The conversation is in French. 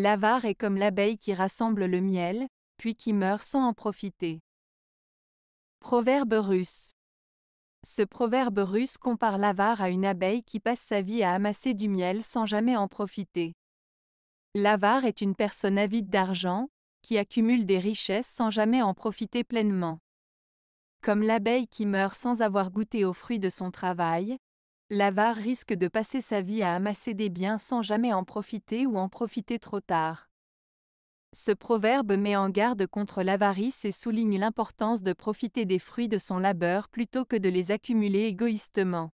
L'avare est comme l'abeille qui rassemble le miel, puis qui meurt sans en profiter. Proverbe russe. Ce proverbe russe compare l'avare à une abeille qui passe sa vie à amasser du miel sans jamais en profiter. L'avare est une personne avide d'argent, qui accumule des richesses sans jamais en profiter pleinement. Comme l'abeille qui meurt sans avoir goûté aux fruits de son travail, L'avare risque de passer sa vie à amasser des biens sans jamais en profiter ou en profiter trop tard. Ce proverbe met en garde contre l'avarice et souligne l'importance de profiter des fruits de son labeur plutôt que de les accumuler égoïstement.